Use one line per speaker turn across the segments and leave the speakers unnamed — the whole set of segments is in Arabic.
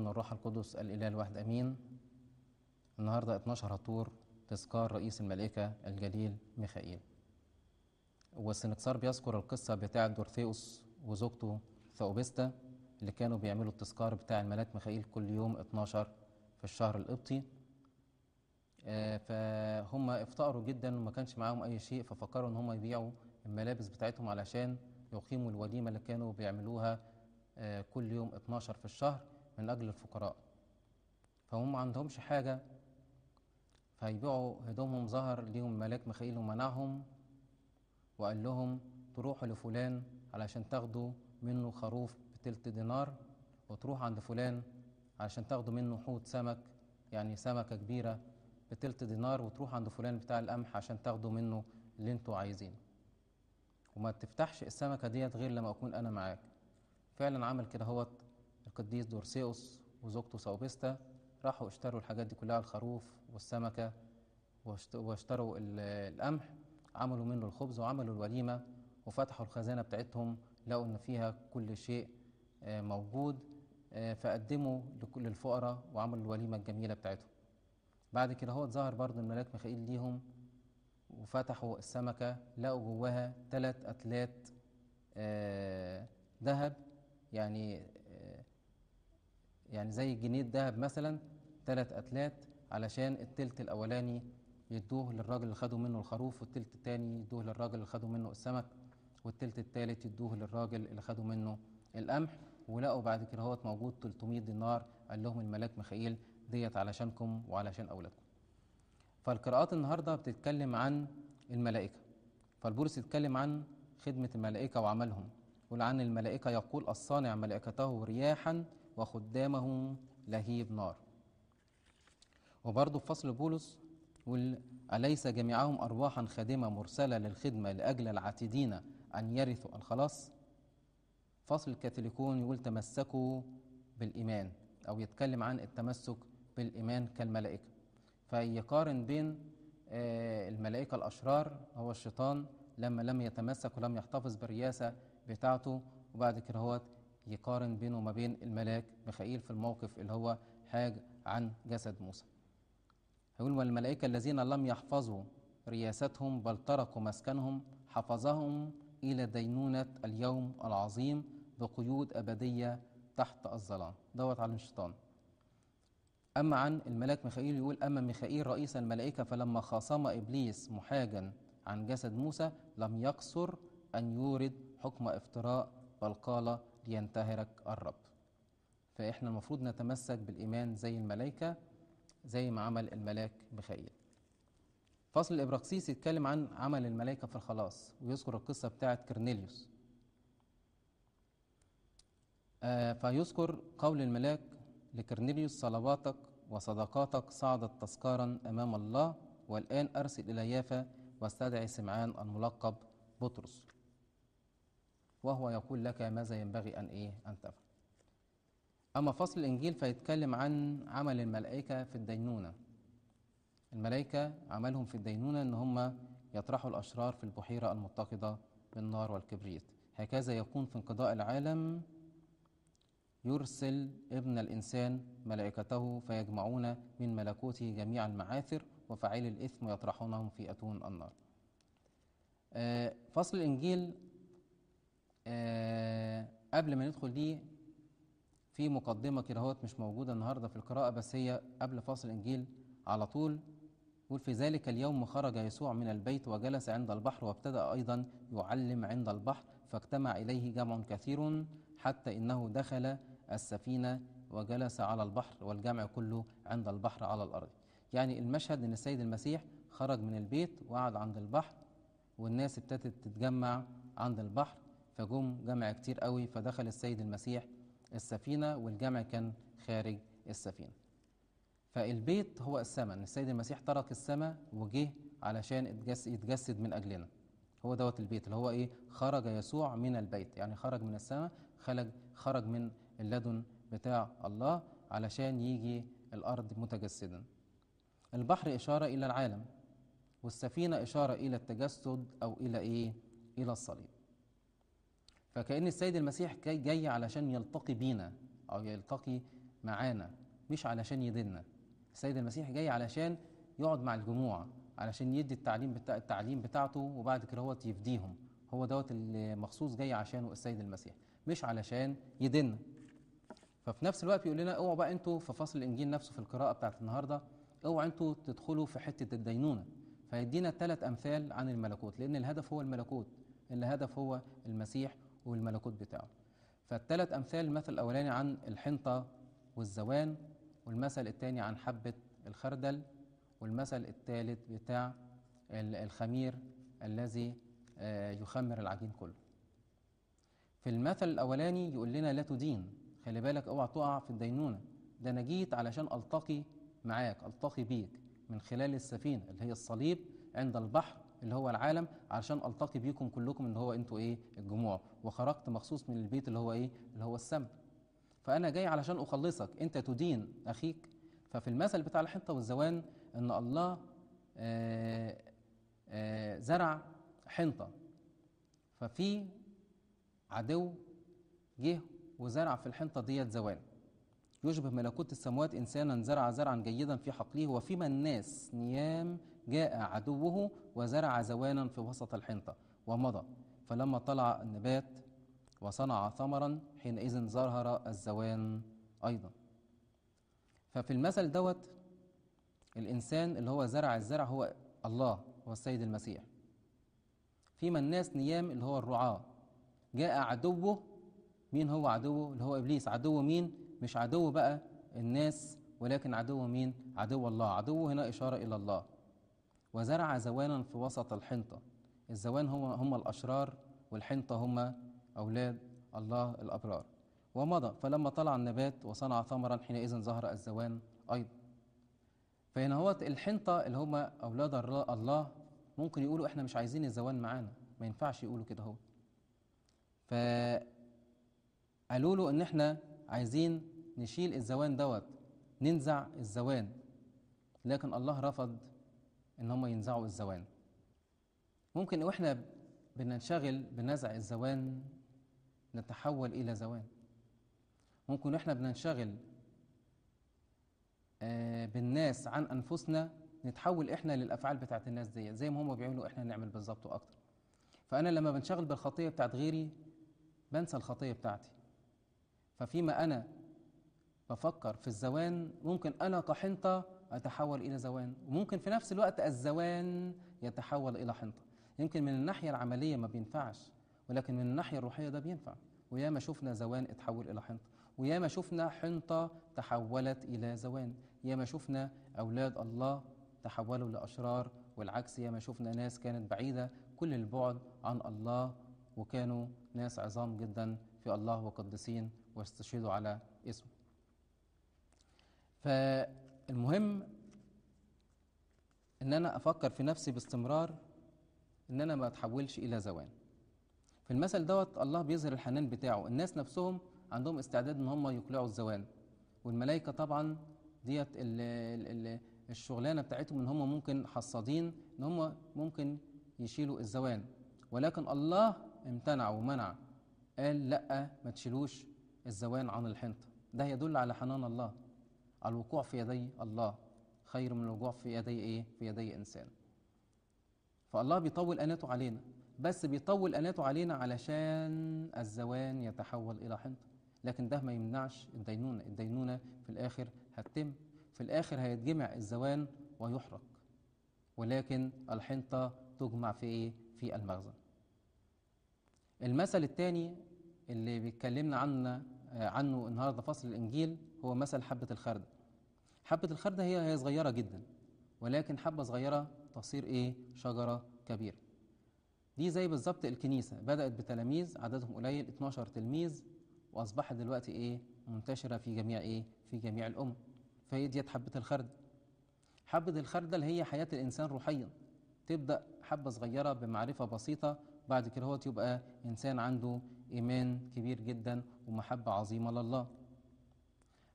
ابن الروح القدس الإله الواحد أمين النهاردة 12 هطور تذكار رئيس الملائكة الجليل ميخائيل والسنكسار بيذكر القصة بتاعة دورثيوس وزوجته ثاوبستا اللي كانوا بيعملوا التذكار بتاع الملاك ميخائيل كل يوم 12 في الشهر القبطي آه، فهم افتقروا جدا وما كانش معاهم أي شيء ففكروا إن هم يبيعوا الملابس بتاعتهم علشان يقيموا الوليمة اللي كانوا بيعملوها آه، كل يوم 12 في الشهر من أجل الفقراء فهم ما عندهمش حاجة فيبيعوا هدومهم ظهر ليهم ملاك مخيل ومنعهم وقال لهم تروحوا لفلان علشان تاخدوا منه خروف بتلت دينار وتروح عند فلان علشان تاخدوا منه حوت سمك يعني سمكة كبيرة بتلت دينار وتروح عند فلان بتاع القمح عشان تاخدوا منه اللي انتوا عايزينه وما تفتحش السمكة ديت غير لما أكون أنا معاك فعلا عمل كده هوت القديس دورسيوس وزوجته ساوبيستا راحوا اشتروا الحاجات دي كلها الخروف والسمكة واشتروا القمح عملوا منه الخبز وعملوا الوليمة وفتحوا الخزانة بتاعتهم لقوا إن فيها كل شيء آه، موجود آه، فقدموا لكل الفقراء وعملوا الوليمة الجميلة بتاعتهم بعد كده هو ظهر برضه الملاك ميخائيل ليهم وفتحوا السمكة لقوا جواها ثلاث أتلات آه، ذهب يعني يعني زي جنيه الذهب مثلا ثلاث أتلات علشان التلت الأولاني يدوه للراجل اللي خدوا منه الخروف والتلت التاني يدوه للراجل اللي خدوا منه السمك والتلت التالت يدوه للراجل اللي خدوا منه القمح ولقوا بعد كده هوت موجود 300 دينار قال لهم الملاك ميخائيل ديت علشانكم وعلشان أولادكم فالقراءات النهاردة بتتكلم عن الملائكة فالبورس يتكلم عن خدمة الملائكة وعملهم ولعن الملائكة يقول الصانع ملائكته رياحا وخدامه لهيب نار وبرضه في فصل بولس يقول أليس جميعهم أرواحا خادمة مرسلة للخدمة لأجل العاتدين أن يرثوا الخلاص فصل الكاثوليكون يقول تمسكوا بالإيمان أو يتكلم عن التمسك بالإيمان كالملائكة فيقارن بين آه، الملائكة الأشرار هو الشيطان لما لم يتمسك ولم يحتفظ بالرياسة بتاعته وبعد كده يقارن بينه وما بين الملاك ميخائيل في الموقف اللي هو حاج عن جسد موسى هيقول والملائكة الذين لم يحفظوا رياستهم بل تركوا مسكنهم حفظهم إلى دينونة اليوم العظيم بقيود أبدية تحت الظلام دوت على الشيطان أما عن الملاك ميخائيل يقول أما ميخائيل رئيس الملائكة فلما خاصم إبليس محاجا عن جسد موسى لم يقصر أن يورد حكم افتراء بل قال لينتهرك الرب فإحنا المفروض نتمسك بالإيمان زي الملائكة زي ما عمل الملاك بخيل فصل الإبراقسيس يتكلم عن عمل الملائكة في الخلاص ويذكر القصة بتاعة كرنيليوس آه، فيذكر قول الملاك لكرنيليوس صلواتك وصدقاتك صعدت تذكارا أمام الله والآن أرسل إلى يافا واستدعي سمعان الملقب بطرس وهو يقول لك ماذا ينبغي أن إيه أن تفعل أما فصل الإنجيل فيتكلم عن عمل الملائكة في الدينونة الملائكة عملهم في الدينونة إن هم يطرحوا الأشرار في البحيرة المتقدة بالنار والكبريت هكذا يكون في انقضاء العالم يرسل ابن الإنسان ملائكته فيجمعون من ملكوته جميع المعاثر وفعيل الإثم ويطرحونهم في أتون النار آه، فصل الإنجيل آه، قبل ما ندخل دي في مقدمة كده اهوت مش موجودة النهاردة في القراءة بس هي قبل فاصل الإنجيل على طول يقول في ذلك اليوم خرج يسوع من البيت وجلس عند البحر وابتدأ أيضا يعلم عند البحر فاجتمع إليه جمع كثير حتى إنه دخل السفينة وجلس على البحر والجمع كله عند البحر على الأرض يعني المشهد إن السيد المسيح خرج من البيت وقعد عند البحر والناس ابتدت تتجمع عند البحر فجم جمع كتير قوي فدخل السيد المسيح السفينة والجمع كان خارج السفينة فالبيت هو السماء السيد المسيح ترك السماء وجه علشان يتجسد من أجلنا هو دوت البيت اللي هو ايه خرج يسوع من البيت يعني خرج من السماء خرج خرج من اللدن بتاع الله علشان يجي الارض متجسدا البحر اشاره الى العالم والسفينه اشاره الى التجسد او الى ايه الى الصليب فكأن السيد المسيح جاي علشان يلتقي بينا أو يلتقي معانا مش علشان يدلنا السيد المسيح جاي علشان يقعد مع الجموع علشان يدي التعليم بتاع التعليم بتاعته وبعد كده هو يفديهم هو دوت المخصوص جاي عشانه السيد المسيح مش علشان يدلنا ففي نفس الوقت بيقول لنا اوعوا بقى انتوا في فصل الانجيل نفسه في القراءه بتاعت النهارده اوعوا انتوا تدخلوا في حته الدينونه فيدينا ثلاث امثال عن الملكوت لان الهدف هو الملكوت الهدف هو المسيح والملكوت بتاعه فالثلاث أمثال المثل الأولاني عن الحنطة والزوان والمثل الثاني عن حبة الخردل والمثل الثالث بتاع الخمير الذي آه، يخمر العجين كله في المثل الأولاني يقول لنا لا تدين خلي بالك اوعى تقع في الدينونة ده أنا جيت علشان ألتقي معاك ألتقي بيك من خلال السفينة اللي هي الصليب عند البحر اللي هو العالم علشان التقي بيكم كلكم اللي هو انتوا ايه الجموع وخرجت مخصوص من البيت اللي هو ايه اللي هو السم فانا جاي علشان اخلصك انت تدين اخيك ففي المثل بتاع الحنطه والزوان ان الله آآ آه، آآ آه، زرع حنطه ففي عدو جه وزرع في الحنطه ديت زوان يشبه ملكوت السموات إنسانا زرع زرعا جيدا في حقله وفيما الناس نيام جاء عدوه وزرع زوانا في وسط الحنطة ومضى فلما طلع النبات وصنع ثمرا حينئذ ظهر الزوان أيضا ففي المثل دوت الإنسان اللي هو زرع الزرع هو الله هو السيد المسيح فيما الناس نيام اللي هو الرعاة جاء عدوه مين هو عدوه اللي هو إبليس عدوه مين مش عدو بقى الناس ولكن عدو مين عدو الله عدوه هنا إشارة إلى الله وزرع زوانا في وسط الحنطة الزوان هو هم الأشرار والحنطة هم أولاد الله الأبرار ومضى فلما طلع النبات وصنع ثمرا حينئذ ظهر الزوان أيضا فهنا هو الحنطة اللي هم أولاد الله ممكن يقولوا إحنا مش عايزين الزوان معانا ما ينفعش يقولوا كده هو فقالوا له إن إحنا عايزين نشيل الزوان دوت ننزع الزوان لكن الله رفض ان هم ينزعوا الزوان ممكن واحنا بننشغل بنزع الزوان نتحول الى زوان ممكن واحنا بننشغل آه، بالناس عن انفسنا نتحول احنا للافعال بتاعت الناس دي زي ما هم بيعملوا احنا نعمل بالظبط واكتر فانا لما بنشغل بالخطيه بتاعت غيري بنسى الخطيه بتاعتي ففيما انا بفكر في الزوان ممكن انا كحنطه أتحول إلى زوان وممكن في نفس الوقت الزوان يتحول إلى حنطة يمكن من الناحية العملية ما بينفعش ولكن من الناحية الروحية ده بينفع وياما شفنا زوان اتحول إلى حنطة وياما شفنا حنطة تحولت إلى زوان ياما شفنا أولاد الله تحولوا لأشرار والعكس ياما شفنا ناس كانت بعيدة كل البعد عن الله وكانوا ناس عظام جدا في الله وقدسين واستشهدوا على اسمه المهم ان انا افكر في نفسي باستمرار ان انا ما اتحولش الى زوان في المثل دوت الله بيظهر الحنان بتاعه الناس نفسهم عندهم استعداد ان هم يقلعوا الزوان والملائكه طبعا ديت الشغلانه بتاعتهم ان هم ممكن حصادين ان هم ممكن يشيلوا الزوان ولكن الله امتنع ومنع قال لا ما تشيلوش الزوان عن الحنطه ده يدل على حنان الله الوقوع في يدي الله خير من الوقوع في يدي ايه في يدي انسان فالله بيطول اناته علينا بس بيطول اناته علينا علشان الزوان يتحول الى حنطه لكن ده ما يمنعش الدينونه الدينونه في الاخر هتتم في الاخر هيتجمع الزوان ويحرق ولكن الحنطه تجمع في ايه في المخزن المثل الثاني اللي بيتكلمنا عنه عنه النهارده فصل الانجيل هو مثل حبه الخردة حبه الخردة هي هي صغيره جدا ولكن حبه صغيره تصير ايه شجره كبيره دي زي بالظبط الكنيسه بدات بتلاميذ عددهم قليل 12 تلميذ واصبحت دلوقتي ايه منتشره في جميع ايه في جميع الامم فهي ديت حبه الخردة حبه الخردة اللي هي حياه الانسان روحيا تبدا حبه صغيره بمعرفه بسيطه بعد كده هو يبقى إنسان عنده إيمان كبير جدا ومحبة عظيمة لله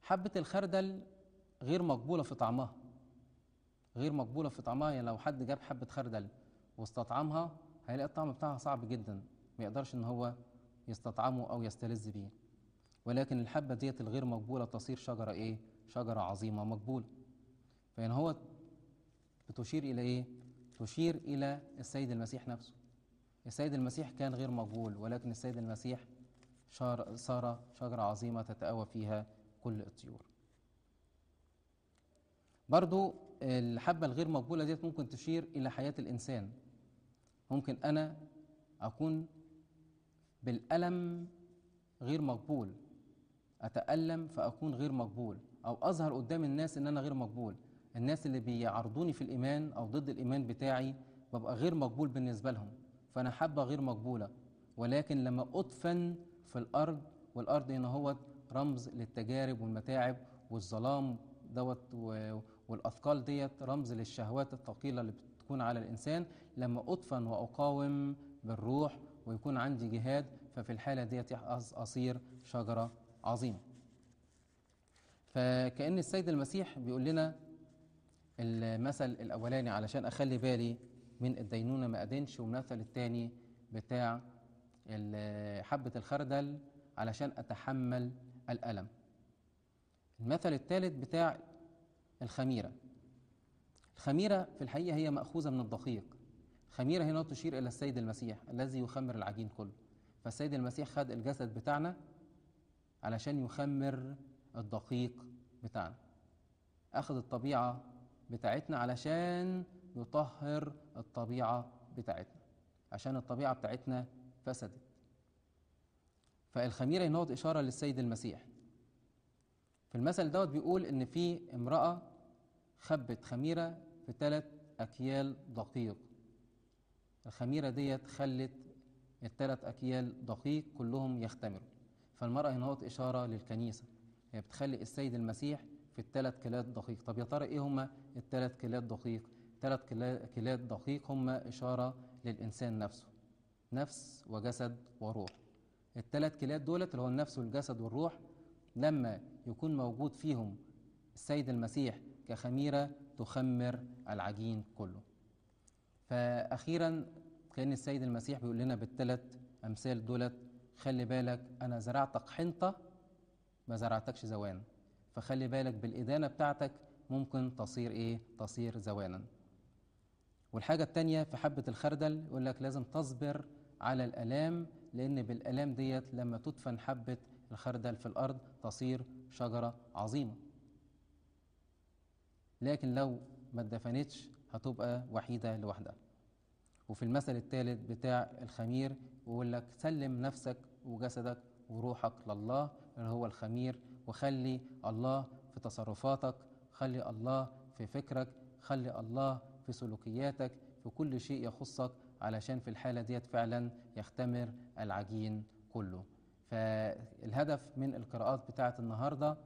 حبة الخردل غير مقبولة في طعمها غير مقبولة في طعمها يعني لو حد جاب حبة خردل واستطعمها هيلاقي الطعم بتاعها صعب جدا ما يقدرش ان هو يستطعمه او يستلذ بيه ولكن الحبة ديت الغير مقبولة تصير شجرة ايه شجرة عظيمة مقبولة فإن هو بتشير إلى إيه؟ تشير إلى السيد المسيح نفسه السيد المسيح كان غير مقبول ولكن السيد المسيح صار شجرة عظيمة تتأوى فيها كل الطيور برضو الحبة الغير مقبولة ديت ممكن تشير إلى حياة الإنسان ممكن أنا أكون بالألم غير مقبول أتألم فأكون غير مقبول أو أظهر قدام الناس إن أنا غير مقبول الناس اللي بيعرضوني في الإيمان أو ضد الإيمان بتاعي ببقى غير مقبول بالنسبة لهم فأنا حبة غير مقبولة ولكن لما أدفن في الأرض والأرض هنا هو رمز للتجارب والمتاعب والظلام دوت والأثقال ديت رمز للشهوات الثقيلة اللي بتكون على الإنسان لما أدفن وأقاوم بالروح ويكون عندي جهاد ففي الحالة ديت أصير شجرة عظيمة فكأن السيد المسيح بيقول لنا المثل الأولاني علشان أخلي بالي من الدينونة ما أدنش ومثل التاني بتاع حبة الخردل علشان أتحمل الألم المثل الثالث بتاع الخميرة الخميرة في الحقيقة هي مأخوذة من الدقيق الخميرة هنا تشير إلى السيد المسيح الذي يخمر العجين كله فالسيد المسيح خد الجسد بتاعنا علشان يخمر الدقيق بتاعنا أخذ الطبيعة بتاعتنا علشان يطهر الطبيعة بتاعتنا عشان الطبيعة بتاعتنا فسدت فالخميرة هنا إشارة للسيد المسيح في المثل دوت بيقول إن في امرأة خبت خميرة في ثلاث أكيال دقيق الخميرة ديت خلت الثلاث أكيال دقيق كلهم يختمروا فالمرأة هنا إشارة للكنيسة هي بتخلي السيد المسيح في الثلاث كلات دقيق طب يا ترى إيه هما الثلاث كلات دقيق ثلاث كيلات دقيق هم إشارة للإنسان نفسه نفس وجسد وروح الثلاث كيلات دولت اللي هو النفس والجسد والروح لما يكون موجود فيهم السيد المسيح كخميرة تخمر العجين كله فأخيرا كان السيد المسيح بيقول لنا بالثلاث أمثال دولت خلي بالك أنا زرعتك حنطة ما زرعتكش زوان فخلي بالك بالإدانة بتاعتك ممكن تصير إيه تصير زوانا والحاجة التانية في حبة الخردل يقول لك لازم تصبر على الألام لأن بالألام ديت لما تدفن حبة الخردل في الأرض تصير شجرة عظيمة لكن لو ما تدفنتش هتبقى وحيدة لوحدها وفي المثل الثالث بتاع الخمير يقول لك سلم نفسك وجسدك وروحك لله اللي هو الخمير وخلي الله في تصرفاتك خلي الله في فكرك خلي الله في سلوكياتك في كل شيء يخصك علشان في الحالة ديت فعلا يختمر العجين كله فالهدف من القراءات بتاعة النهاردة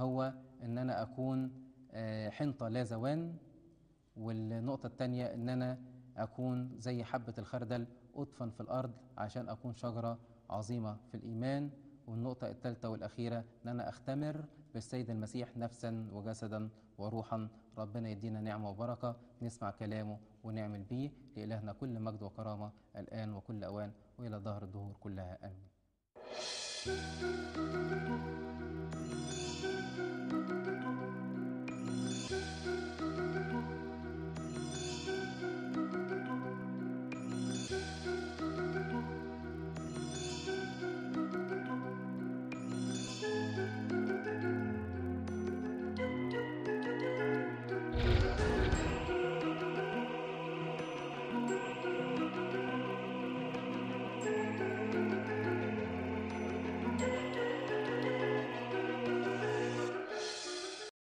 هو ان انا اكون آه، حنطة لا زوان والنقطة الثانية ان انا اكون زي حبة الخردل ادفن في الارض عشان اكون شجرة عظيمة في الايمان والنقطة الثالثة والاخيرة ان انا اختمر بالسيد المسيح نفسا وجسدا وروحا ربنا يدينا نعمة وبركة نسمع كلامه ونعمل بيه لإلهنا كل مجد وكرامة الآن وكل أوان وإلى ظهر الدهور كلها آمين